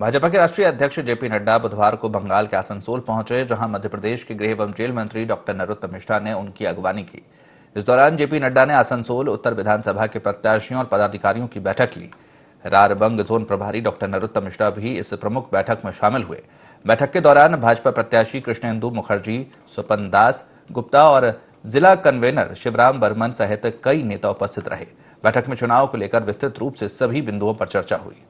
भाजपा के राष्ट्रीय अध्यक्ष जेपी नड्डा बुधवार को बंगाल के आसनसोल पहुंचे जहां मध्य प्रदेश के गृह एवं जेल मंत्री डॉक्टर नरोत्तम मिश्रा ने उनकी अगवानी की इस दौरान जेपी नड्डा ने आसनसोल उत्तर विधानसभा के प्रत्याशियों और पदाधिकारियों की बैठक ली रारबंग जोन प्रभारी डॉक्टर नरोत्तम मिश्रा भी इस प्रमुख बैठक में शामिल हुए बैठक के दौरान भाजपा प्रत्याशी कृष्णेंदु मुखर्जी स्वपन दास गुप्ता और जिला कन्वेनर शिवराम बर्मन सहित कई नेता उपस्थित रहे बैठक में चुनाव को लेकर विस्तृत रूप से सभी बिंदुओं पर चर्चा हुई